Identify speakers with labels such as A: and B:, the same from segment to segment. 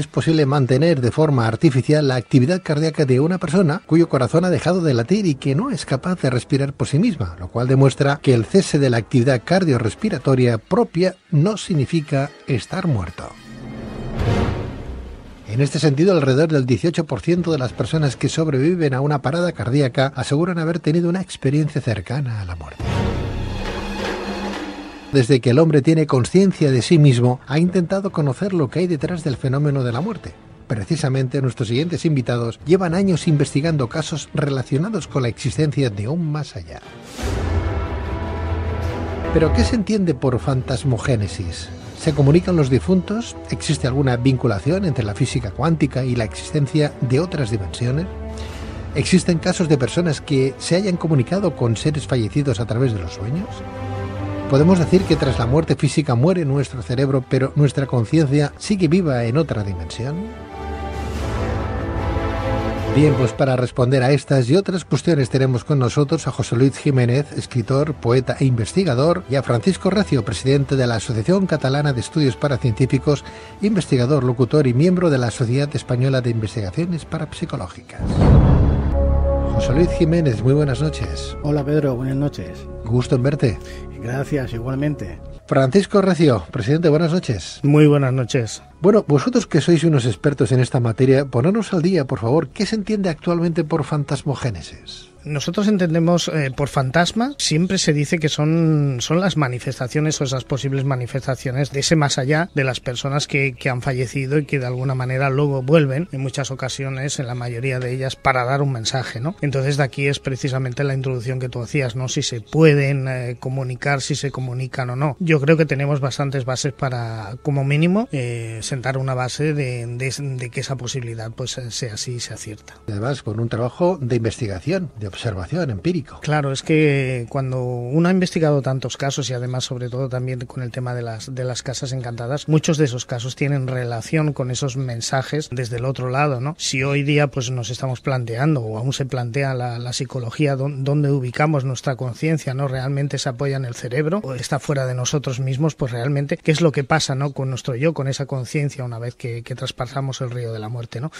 A: es posible mantener de forma artificial la actividad cardíaca de una persona cuyo corazón ha dejado de latir y que no es capaz de respirar por sí misma, lo cual demuestra que el cese de la actividad cardiorrespiratoria propia no significa estar muerto. En este sentido, alrededor del 18% de las personas que sobreviven a una parada cardíaca aseguran haber tenido una experiencia cercana a la muerte desde que el hombre tiene conciencia de sí mismo, ha intentado conocer lo que hay detrás del fenómeno de la muerte. Precisamente nuestros siguientes invitados llevan años investigando casos relacionados con la existencia de un más allá. Pero ¿qué se entiende por fantasmogénesis? ¿Se comunican los difuntos? ¿Existe alguna vinculación entre la física cuántica y la existencia de otras dimensiones? ¿Existen casos de personas que se hayan comunicado con seres fallecidos a través de los sueños? Podemos decir que tras la muerte física muere nuestro cerebro, pero nuestra conciencia sigue viva en otra dimensión. Bien, pues para responder a estas y otras cuestiones tenemos con nosotros a José Luis Jiménez, escritor, poeta e investigador, y a Francisco Racio, presidente de la Asociación Catalana de Estudios para investigador, locutor y miembro de la Sociedad Española de Investigaciones Parapsicológicas. José Luis Jiménez, muy buenas noches. Hola Pedro, buenas noches gusto en verte. Gracias, igualmente. Francisco Recio, presidente, buenas noches. Muy buenas noches. Bueno, vosotros que sois unos expertos en esta materia, ponernos al día, por favor, ¿qué se entiende actualmente por fantasmogénesis?
B: Nosotros entendemos eh, por fantasma, siempre se dice que son, son las manifestaciones o esas posibles manifestaciones de ese más allá de las personas que, han fallecido y que de alguna manera luego vuelven, en muchas ocasiones, en la mayoría de ellas, para dar un mensaje, ¿no? Entonces de aquí es precisamente la introducción que tú hacías, ¿no? Si se pueden eh, comunicar, si se comunican o no. Yo creo que tenemos bastantes bases para, como mínimo, eh, sentar una base de, que esa posibilidad pues sea así y sea cierta.
A: Además, con un trabajo de investigación, de observación,
B: empírico. Claro, es que cuando uno ha investigado tantos casos y además sobre todo también con el tema de las, de las casas encantadas, muchos de esos casos tienen relación con esos mensajes desde el otro lado, ¿no? Si hoy día pues nos estamos planteando o aún se plantea la, psicología, dónde ubicamos nuestra conciencia, ¿no? Realmente se apoya en el cerebro o está fuera de nosotros mismos, pues realmente qué es lo que pasa, ¿no? Con nuestro yo, con esa conciencia una vez que, traspasamos el río de la muerte, ¿no?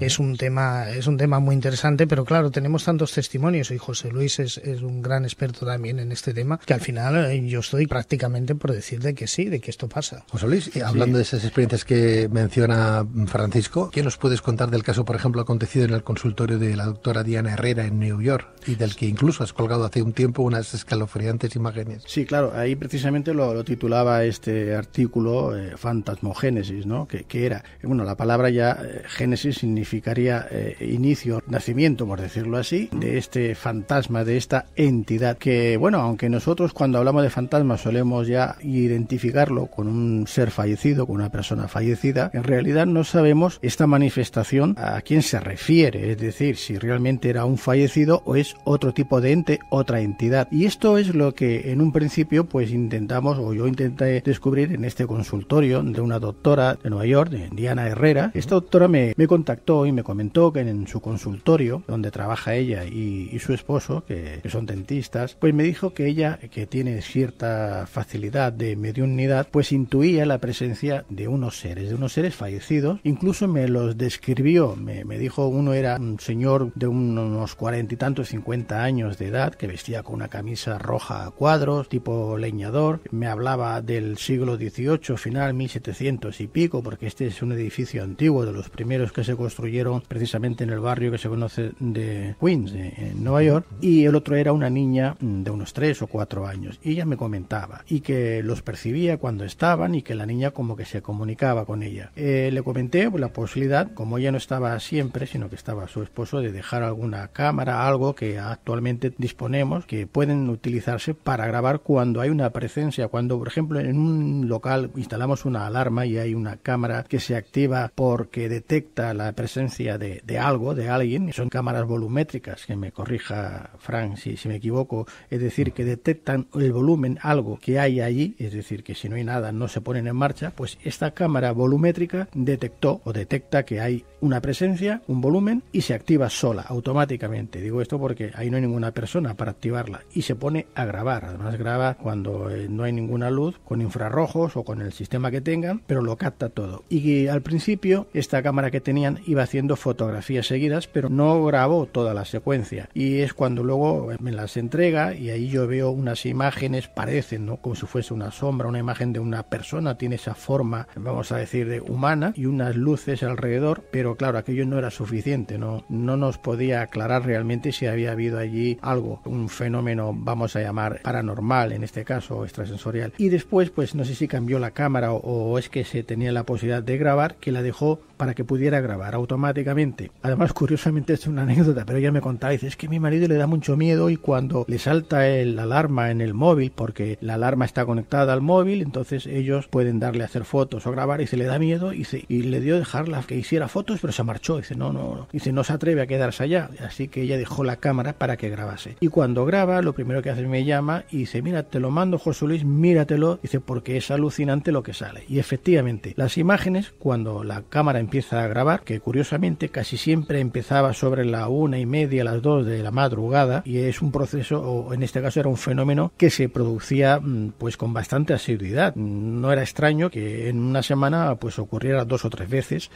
B: Es un tema, es un tema muy interesante, pero claro, tenemos tantos testimonios matrimonios y José Luis es, es, un gran experto también en este tema, que al final eh, yo estoy prácticamente por decir de que sí, de que esto pasa.
A: José Luis, hablando de esas experiencias que menciona Francisco, ¿qué nos puedes contar del caso, por ejemplo, acontecido en el consultorio de la doctora Diana Herrera en New York y del que incluso has colgado hace un tiempo unas escalofriantes imágenes? Sí, claro,
C: ahí precisamente lo, titulaba este artículo eh, Fantasmogénesis, ¿no? Que, era, bueno, la palabra ya eh, génesis significaría inicio, nacimiento, por decirlo así, de este fantasma, de esta entidad, que bueno, aunque nosotros cuando hablamos de fantasma solemos ya identificarlo con un ser fallecido, con una persona fallecida, en realidad no sabemos esta manifestación a quién se refiere, es decir, si realmente era un fallecido o es otro tipo de ente, otra entidad. Y esto es lo que en un principio pues intentamos o yo intenté descubrir en este consultorio de una doctora de Nueva York, de Diana Herrera. Esta doctora me, me contactó y me comentó que en su consultorio, donde trabaja ella y y, su esposo, que, son dentistas, pues me dijo que ella, que tiene cierta facilidad de mediunidad, pues intuía la presencia de unos seres, de unos seres fallecidos. Incluso me los describió, me, me dijo uno era un señor de unos cuarenta y tantos, cincuenta años de edad, que vestía con una camisa roja a cuadros, tipo leñador. Me hablaba del siglo XVIII, final 1700 y pico, porque este es un edificio antiguo de los primeros que se construyeron precisamente en el barrio que se conoce de Queens, Nueva York, y el otro era una niña mm, de unos 3 o 4 años. Y ella me comentaba y que los percibía cuando estaban y que la niña como que se comunicaba con ella. Eh, le comenté pues, la posibilidad, como ella no estaba siempre, sino que estaba su esposo, de dejar alguna cámara, algo que actualmente disponemos, que pueden utilizarse para grabar cuando hay una presencia, cuando por ejemplo en un local instalamos una alarma y hay una cámara que se activa porque detecta la presencia de, de algo, de alguien, son cámaras volumétricas que me corrija Frank si, me equivoco, es decir, que detectan el volumen, algo que hay allí, es decir, que si no hay nada no se ponen en marcha, pues esta cámara volumétrica detectó o detecta que hay una presencia, un volumen y se activa sola automáticamente. Digo esto porque ahí no hay ninguna persona para activarla y se pone a grabar. Además graba cuando eh, no hay ninguna luz con infrarrojos o con el sistema que tengan, pero lo capta todo. Y al principio esta cámara que tenían iba haciendo fotografías seguidas, pero no grabó toda la secuencia y es cuando luego eh, me las entrega y ahí yo veo unas imágenes, parecen, ¿no? Como si fuese una sombra, una imagen de una persona, tiene esa forma, vamos a decir, de humana y unas luces alrededor, pero claro, aquello no era suficiente, ¿no? No nos podía aclarar realmente si había habido allí algo, un fenómeno, vamos a llamar, paranormal en este caso, extrasensorial. Y después, pues no sé si cambió la cámara o es que se tenía la posibilidad de grabar, que la dejó para que pudiera grabar automáticamente. Además, curiosamente, es una anécdota, pero ella me contaba, dice, es que mi marido le da mucho miedo y cuando le salta el alarma en el móvil, porque la alarma está conectada al móvil, entonces ellos pueden darle a hacer fotos o grabar y se le da miedo y, se, y le dio dejarla que hiciera fotos, pero se marchó. Dice, no, no, no. Dice, no se atreve a quedarse allá. Así que ella dejó la cámara para que grabase. Y cuando graba, lo primero que hace es me llama y dice, mira, te lo mando, José Luis, míratelo. Dice, porque es alucinante lo que sale. Y efectivamente, las imágenes, cuando la cámara empieza a grabar, que curiosamente casi siempre empezaba sobre la una y media, las dos de la madrugada, y es un proceso, o en este caso era un fenómeno que se producía mm, pues con bastante asiduidad. No era extraño que en una semana pues ocurriera dos o tres veces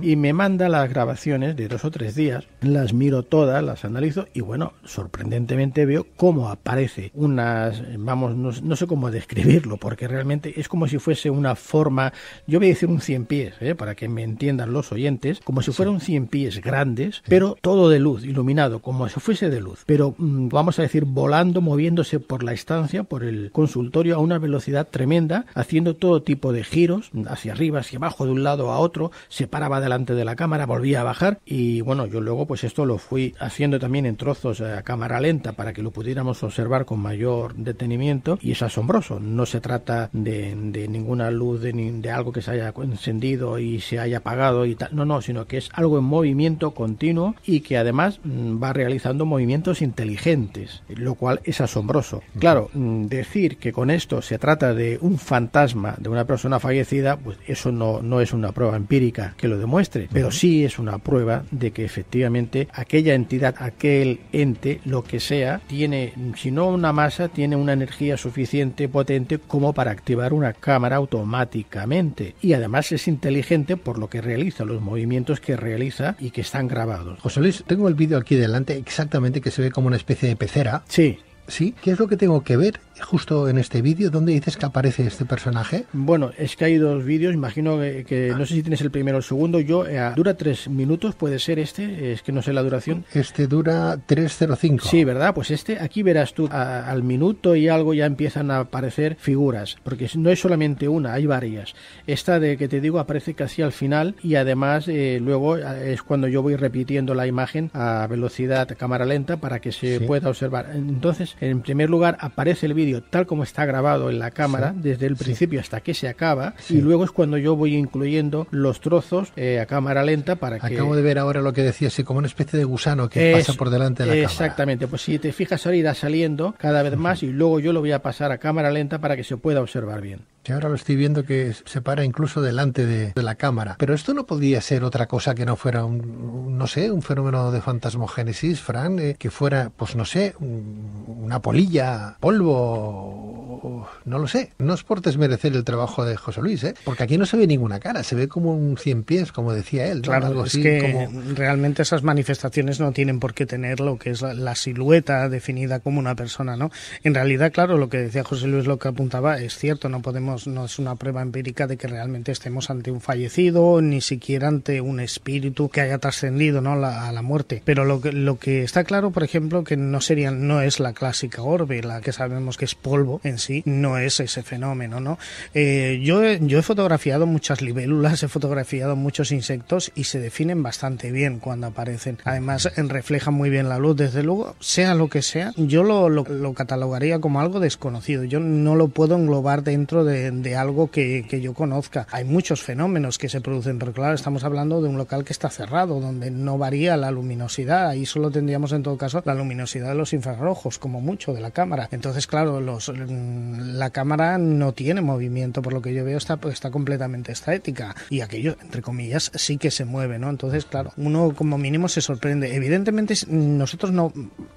C: y me manda las grabaciones de dos o tres días, las miro todas, las analizo y bueno, sorprendentemente veo cómo aparece unas, vamos, no, sé cómo describirlo, porque realmente es como si fuese una forma, yo voy a decir un cien pies, ¿eh? para que me entiendan los oyentes, como si fueran 100 pies grandes, pero todo de luz, iluminado, como si fuese de luz, pero mm, vamos a decir volando, moviéndose por la estancia, por el consultorio a una velocidad tremenda, haciendo todo tipo de giros, hacia arriba, hacia abajo, de un lado a otro, se paraba delante de la cámara, volvía a bajar y bueno, yo luego pues esto lo fui haciendo también en trozos a cámara lenta para que lo pudiéramos observar con mayor detenimiento y es asombroso, no se trata de, ninguna luz, de, de algo que se haya encendido y se haya apagado, y tal. No, no, sino que es algo en movimiento continuo y que además mm, va realizando movimientos inteligentes, lo cual es asombroso. Claro, mm, decir que con esto se trata de un fantasma de una persona fallecida, pues eso no, no es una prueba empírica que lo demuestre, pero sí es una prueba de que efectivamente aquella entidad, aquel ente, lo que sea, tiene, si no una masa, tiene una energía suficiente, potente, como para activar una cámara automáticamente. Y además es inteligente por lo que realiza, los movimientos que
A: realiza y que están grabados. José Luis, tengo el vídeo aquí delante exactamente que se ve como una especie de pecera. Sí. ¿Sí? ¿Qué es lo que tengo que ver justo en este vídeo? ¿Dónde dices que aparece este personaje?
C: Bueno, es que hay dos vídeos, imagino que, ah. no sé si tienes el primero o el segundo. Yo eh, dura tres minutos, puede ser este, es que no sé la duración.
A: Este dura
C: 3.05. Sí, ¿verdad? Pues este, aquí verás tú al minuto y algo ya empiezan a aparecer figuras, porque no es solamente una, hay varias. Esta de que te digo aparece casi al final y además eh, luego eh, es cuando yo voy repitiendo la imagen a velocidad cámara lenta para que se pueda observar. Entonces, en primer lugar, aparece el vídeo tal como está grabado en la cámara, desde el principio hasta que se acaba, y luego es cuando yo voy incluyendo los trozos
A: eh, a cámara lenta para que... Acabo de ver ahora lo que decías, como una especie de gusano que pasa por delante de la cámara.
C: Exactamente, pues si te fijas ahora irá saliendo cada vez más y luego yo lo voy a pasar a cámara lenta
A: para que se pueda observar bien. Y ahora lo estoy viendo que se para incluso delante de, la cámara. Pero esto no podía ser otra cosa que no fuera un, no sé, un fenómeno de fantasmogénesis, Fran, eh, que fuera, pues no sé, una polilla, polvo, no lo sé. No es por desmerecer el trabajo de José Luis, ¿eh? porque aquí no se ve ninguna cara, se ve como un cien pies, como decía él. Claro, Algo es que
B: realmente esas manifestaciones no tienen por qué tener lo que es la, silueta definida como una persona, ¿no? En realidad, claro, lo que decía José Luis, lo que apuntaba, es cierto, no podemos no es una prueba empírica de que realmente estemos ante un fallecido, ni siquiera ante un espíritu que haya trascendido ¿no? a la muerte. Pero lo que, lo que está claro, por ejemplo, que no sería, no es la clásica orbe, la que sabemos que es polvo en sí, no es ese fenómeno, ¿no? Eh, yo, yo he fotografiado muchas libélulas, he fotografiado muchos insectos y se definen bastante bien cuando aparecen. Además, reflejan muy bien la luz, desde luego, sea lo que sea, yo lo catalogaría como algo desconocido. Yo no lo puedo englobar dentro de de, algo que, que, yo conozca. Hay muchos fenómenos que se producen, pero claro, estamos hablando de un local que está cerrado, donde no varía la luminosidad. Ahí solo tendríamos en todo caso la luminosidad de los infrarrojos, como mucho, de la cámara. Entonces, claro, los, mm, la cámara no tiene movimiento, por lo que yo veo está, pues, está completamente estática. Y aquello, entre comillas, sí que se mueve, ¿no? Entonces, claro, uno como mínimo se sorprende. Evidentemente, nosotros no,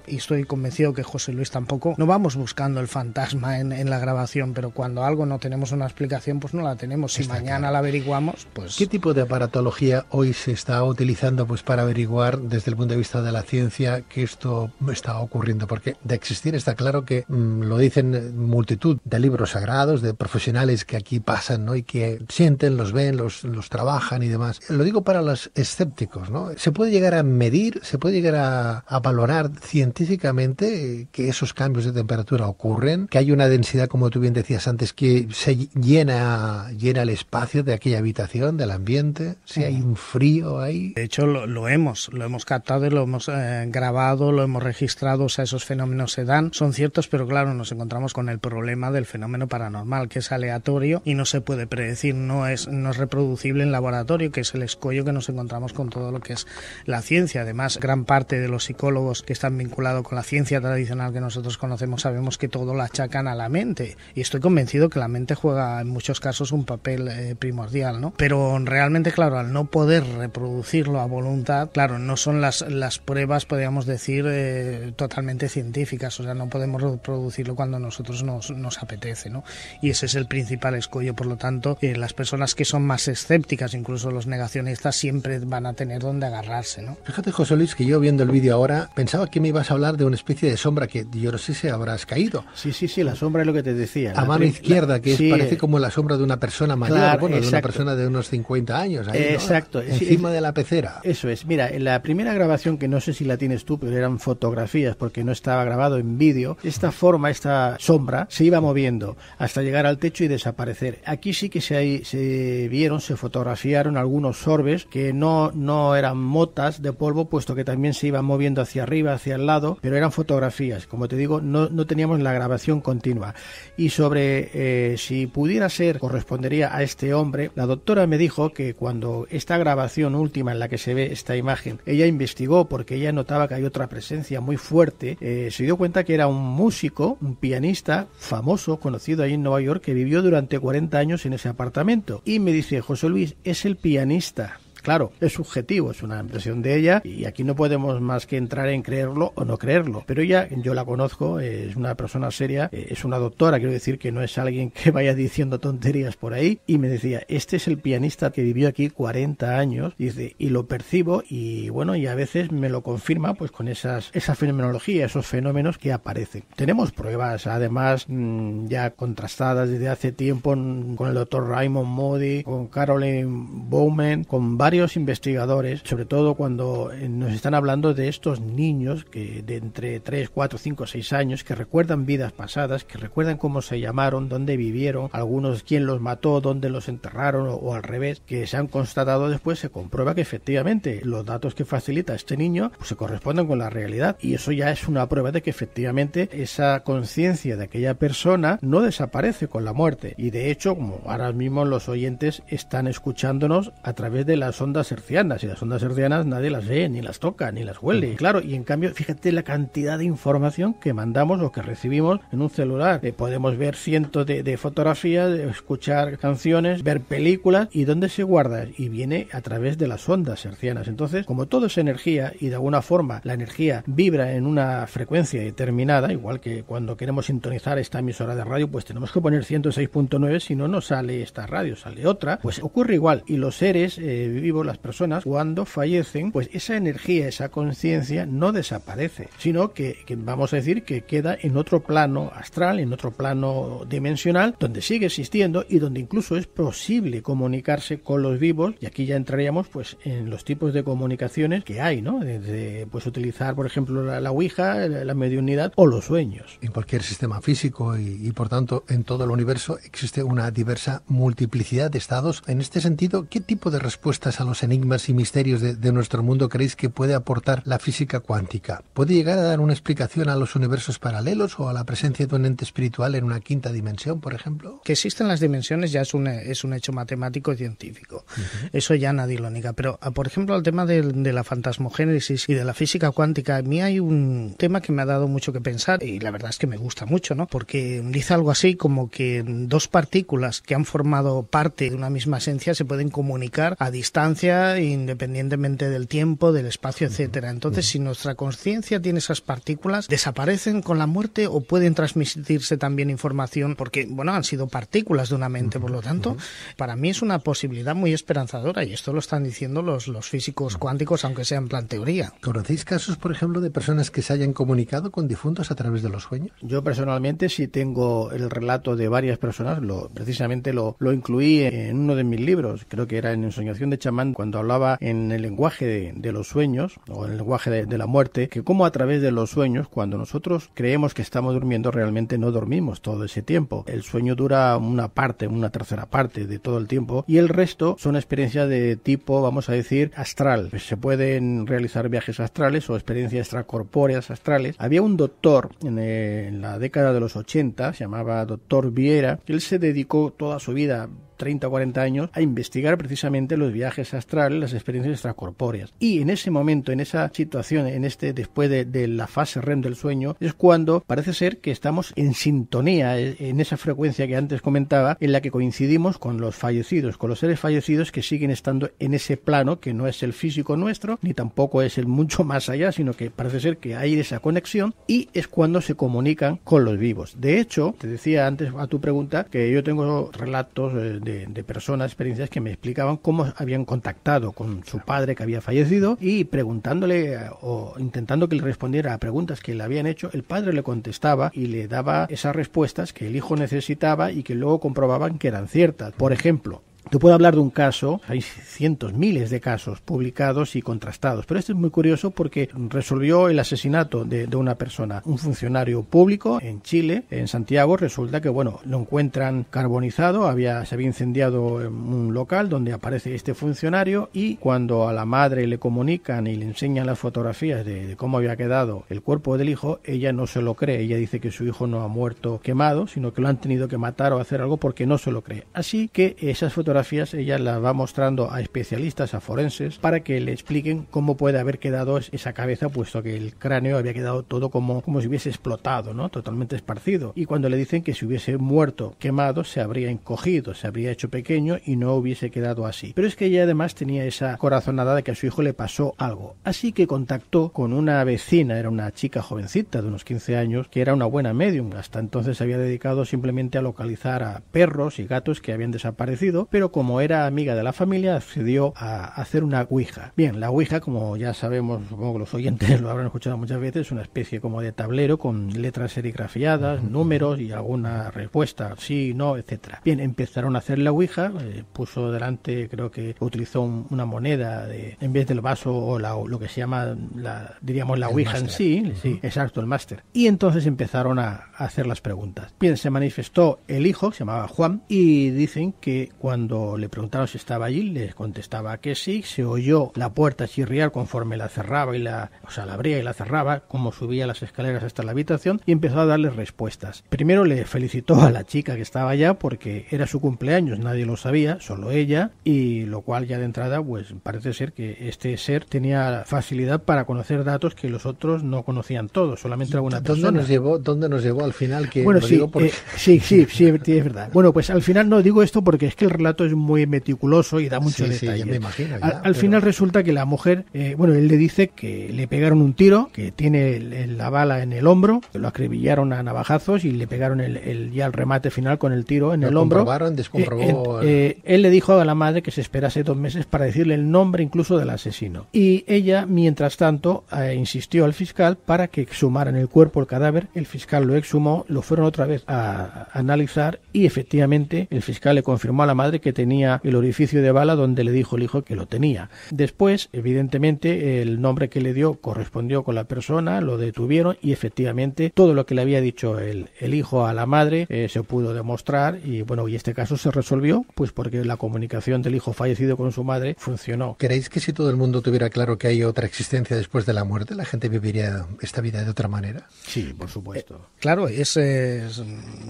B: y estoy convencido que José Luis tampoco, no vamos buscando el fantasma en, en la grabación, pero cuando algo no tenemos tenemos una explicación, pues no la tenemos. Si mañana la averiguamos,
A: pues... ¿Qué tipo de aparatología hoy se está utilizando pues, para averiguar desde el punto de vista de la ciencia que esto está ocurriendo? Porque de existir está claro que mm, lo dicen multitud de libros sagrados, de profesionales que aquí pasan ¿no? y que sienten, los ven, los, los trabajan y demás. Lo digo para los escépticos, ¿no? ¿Se puede llegar a medir, se puede llegar a, a valorar científicamente que esos cambios de temperatura ocurren, que hay una densidad, como tú bien decías antes, que se llena, llena el espacio de aquella habitación, del ambiente, si hay un frío ahí. De hecho, lo, hemos, lo hemos captado y lo hemos eh, grabado, lo
B: hemos registrado, o sea, esos fenómenos se dan, son ciertos, pero claro, nos encontramos con el problema del fenómeno paranormal, que es aleatorio y no se puede predecir, no es, no es reproducible en laboratorio, que es el escollo que nos encontramos con todo lo que es la ciencia. Además, gran parte de los psicólogos que están vinculados con la ciencia tradicional que nosotros conocemos sabemos que todo lo achacan a la mente y estoy convencido que la mente juega en muchos casos un papel eh, primordial, ¿no? Pero realmente, claro, al no poder reproducirlo a voluntad, claro, no son las, las pruebas, podríamos decir, eh, totalmente científicas, o sea, no podemos reproducirlo cuando a nosotros nos, nos apetece, ¿no? Y ese es el principal escollo, por lo tanto, eh, las personas que son más escépticas, incluso los negacionistas, siempre van a tener donde agarrarse, ¿no?
A: Fíjate, José Luis, que yo viendo el vídeo ahora pensaba que me ibas a hablar de una especie de sombra que yo no sé si habrás caído. Sí, sí, sí, la sombra es lo que te decía. A mano izquierda, que es sí, parece como la sombra de una persona mayor, bueno, de una persona de unos 50 años. exacto. Encima
C: de la pecera. Eso es. Mira, en la primera grabación, que no sé si la tienes tú, pero eran fotografías porque no estaba grabado en vídeo, esta forma, esta sombra, se iba moviendo hasta llegar al techo y desaparecer. Aquí sí que se, vieron, se fotografiaron algunos sorbes que no, no eran motas de polvo, puesto que también se iban moviendo hacia arriba, hacia el lado, pero eran fotografías. Como te digo, no, teníamos la grabación continua. Y sobre eh, si pudiera ser correspondería a este hombre, la doctora me dijo que cuando esta grabación última en la que se ve esta imagen, ella investigó porque ella notaba que hay otra presencia muy fuerte, eh, se dio cuenta que era un músico, un pianista famoso, conocido ahí en Nueva York, que vivió durante 40 años en ese apartamento. Y me dice, José Luis, es el pianista Claro, es subjetivo, es una impresión de ella y aquí no podemos más que entrar en creerlo o no creerlo. Pero ella, yo la conozco, es una persona seria, eh, es una doctora, quiero decir que no es alguien que vaya diciendo tonterías por ahí. Y me decía, este es el pianista que vivió aquí 40 años, dice, y lo percibo y bueno, y a veces me lo confirma pues con esas, esa fenomenología, esos fenómenos que aparecen. Tenemos pruebas, además, mm, ya contrastadas desde hace tiempo mm, con el doctor Raymond Moody, con Caroline Bowman, con varios investigadores, sobre todo cuando eh, nos están hablando de estos niños que de entre 3, 4, 5, 6 años que recuerdan vidas pasadas, que recuerdan cómo se llamaron, dónde vivieron, algunos quién los mató, dónde los enterraron o, al revés, que se han constatado después, se comprueba que efectivamente los datos que facilita este niño pues, se corresponden con la realidad y eso ya es una prueba de que efectivamente esa conciencia de aquella persona no desaparece con la muerte y de hecho como ahora mismo los oyentes están escuchándonos a través de las ondas y las ondas hercianas nadie las ve, ni las toca, ni las huele. Claro, y en cambio, fíjate la cantidad de información que mandamos o que recibimos en un celular. Eh, podemos ver cientos de, de, fotografías, escuchar canciones, ver películas y dónde se guarda y viene a través de las ondas hercianas. Entonces, como todo es energía y de alguna forma la energía vibra en una frecuencia determinada, igual que cuando queremos sintonizar esta emisora de radio, pues tenemos que poner 106.9, si no, no sale esta radio, sale otra, pues ocurre igual y los seres eh, vivos, las personas, cuando fallecen, pues esa energía, esa conciencia no desaparece, sino que, vamos a decir que queda en otro plano astral, en otro plano dimensional, donde sigue existiendo y donde incluso es posible comunicarse con los vivos. Y aquí ya entraríamos pues en los tipos de comunicaciones que hay, ¿no? Desde pues utilizar, por ejemplo, la,
A: Ouija, la, mediunidad o los sueños. En cualquier sistema físico y por tanto en todo el universo existe una diversa multiplicidad de estados. En este sentido, ¿qué tipo de respuestas a los enigmas y misterios de, nuestro mundo creéis que puede aportar la física cuántica? ¿Puede llegar a dar una explicación a los universos paralelos o a la presencia de un ente espiritual en una quinta dimensión, por ejemplo?
B: Que existen las dimensiones ya es un, es un hecho matemático y científico. Eso ya nadie lo niega. Pero, ah, por ejemplo, al tema de, de, la fantasmogénesis y de la física cuántica, a mí hay un tema que me ha dado mucho que pensar y la verdad es que me gusta mucho, ¿no? Porque dice algo así como que dos partículas que han formado parte de una misma esencia se pueden comunicar a distancia independientemente del tiempo, del espacio, etcétera. Entonces, si nuestra conciencia tiene esas partículas, ¿desaparecen con la muerte o pueden transmitirse también información? Porque, bueno, han sido partículas de una mente, por lo tanto, para mí es una posibilidad muy esperanzadora y esto lo están
A: diciendo los, los físicos cuánticos, aunque sea en plan teoría. ¿Conocéis casos, por ejemplo, de personas que se hayan comunicado con difuntos a través de los sueños?
C: Yo personalmente si tengo el relato de varias personas, lo, precisamente lo, lo incluí en uno de mis libros, creo que era en Ensoñación de cuando hablaba en el lenguaje de, los sueños o en el lenguaje de, la muerte, que como a través de los sueños, cuando nosotros creemos que estamos durmiendo, realmente no dormimos todo ese tiempo. El sueño dura una parte, una tercera parte de todo el tiempo y el resto son experiencias de tipo, vamos a decir, astral. se pueden realizar viajes astrales o experiencias extracorpóreas astrales. Había un doctor en, eh, la década de los 80, se llamaba doctor Viera, que él se dedicó toda su vida 30 o 40 años a investigar precisamente los viajes astrales, las experiencias extracorpóreas. Y en ese momento, en esa situación, en este después de, de la fase REM del sueño, es cuando parece ser que estamos en sintonía, eh, en esa frecuencia que antes comentaba, en la que coincidimos con los fallecidos, con los seres fallecidos que siguen estando en ese plano que no es el físico nuestro, ni tampoco es el mucho más allá, sino que parece ser que hay esa conexión y es cuando se comunican con los vivos. De hecho, te decía antes a tu pregunta que yo tengo relatos eh, de, personas, experiencias que me explicaban cómo habían contactado con su padre que había fallecido y preguntándole eh, o intentando que le respondiera a preguntas que le habían hecho, el padre le contestaba y le daba esas respuestas que el hijo necesitaba y que luego comprobaban que eran ciertas. Por ejemplo, te puedo hablar de un caso, hay cientos, miles de casos publicados y contrastados, pero este es muy curioso porque resolvió el asesinato de, una persona, un funcionario público en Chile, en Santiago, resulta que, bueno, lo encuentran carbonizado, había, se había incendiado en un local donde aparece este funcionario y cuando a la madre le comunican y le enseñan las fotografías de, de cómo había quedado el cuerpo del hijo, ella no se lo cree, ella dice que su hijo no ha muerto quemado, sino que lo han tenido que matar o hacer algo porque no se lo cree. Así que esas fotografías ella las va mostrando a especialistas, a forenses, para que le expliquen cómo puede haber quedado esa cabeza, puesto que el cráneo había quedado todo como, como si hubiese explotado, ¿no? Totalmente esparcido. Y cuando le dicen que si hubiese muerto quemado, se habría encogido, se habría hecho pequeño y no hubiese quedado así. Pero es que ella además tenía esa corazonada de que a su hijo le pasó algo. Así que contactó con una vecina, era una chica jovencita de unos 15 años, que era una buena medium. Hasta entonces se había dedicado simplemente a localizar a perros y gatos que habían desaparecido, pero como era amiga de la familia, accedió a hacer una Ouija. Bien, la Ouija, como ya sabemos, como los oyentes lo habrán escuchado muchas veces, es una especie como de tablero con letras serigrafiadas, números y alguna respuesta, sí, no, etcétera. Bien, empezaron a hacer la Ouija, eh, puso delante, creo que utilizó una moneda de, en vez del vaso o lo que se llama, la, diríamos, la Ouija en sí, sí, exacto, el máster. Y entonces empezaron a, a hacer las preguntas. Bien, se manifestó el hijo, se llamaba Juan, y dicen que cuando le preguntaron si estaba allí, le contestaba que sí. Se oyó la puerta chirriar conforme la cerraba y la, o abría y la cerraba, como subía las escaleras hasta la habitación y empezó a darle respuestas. Primero le felicitó a la chica que estaba allá porque era su cumpleaños, nadie lo sabía, solo ella, y lo cual ya de entrada, pues parece ser que este ser tenía facilidad para conocer datos que los otros no conocían todos,
A: solamente alguna ¿Dónde Nos llevó, ¿Dónde nos llevó al final? Que bueno, sí, eh,
C: sí, sí, sí, es verdad. Bueno, pues al final no digo esto porque es que el relato es muy meticuloso y da mucho detalle. Sí, me
A: imagino, al,
C: final resulta que la mujer, eh, bueno, él le dice que le pegaron un tiro, que tiene la bala en el hombro, que lo acribillaron a navajazos y le pegaron el, ya el remate final con el tiro en el hombro. Eh, descomprobó eh, él le dijo a la madre que se esperase dos meses para decirle el nombre incluso del asesino. Y ella, mientras tanto, eh, insistió al fiscal para que exhumaran el cuerpo, el cadáver. El fiscal lo exhumó, lo fueron otra vez a analizar y efectivamente el fiscal le confirmó a la madre que tenía el orificio de bala donde le dijo el hijo que lo tenía. Después, evidentemente, el nombre que le dio correspondió con la persona, lo detuvieron y efectivamente todo lo que le había dicho el, el hijo a la madre eh, se pudo demostrar y bueno, y este caso se resolvió pues porque la comunicación del hijo fallecido con su madre funcionó.
A: Queréis que si todo el mundo tuviera claro que hay otra existencia después de la muerte, la gente viviría esta vida de otra manera? Sí, por supuesto. Eh,
B: claro, es,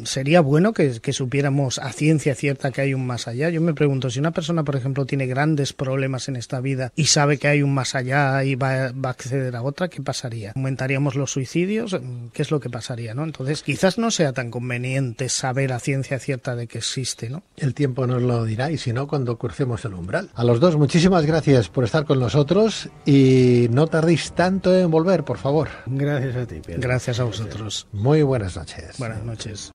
B: sería bueno que, supiéramos a ciencia cierta que hay un más allá yo me pregunto, si una persona, por ejemplo, tiene grandes problemas en esta vida y sabe que hay un más allá y va, a acceder a otra, ¿qué pasaría? ¿Aumentaríamos los suicidios? ¿Qué es lo que pasaría, no? Entonces, quizás no sea tan conveniente saber a ciencia cierta
A: de que existe, ¿no? El tiempo nos lo dirá y si no, cuando crucemos el umbral. A los dos, muchísimas gracias por estar con nosotros y no tardéis tanto en volver, por favor. Gracias a ti, Pedro. Gracias a vosotros. Muy buenas noches. Buenas
B: noches.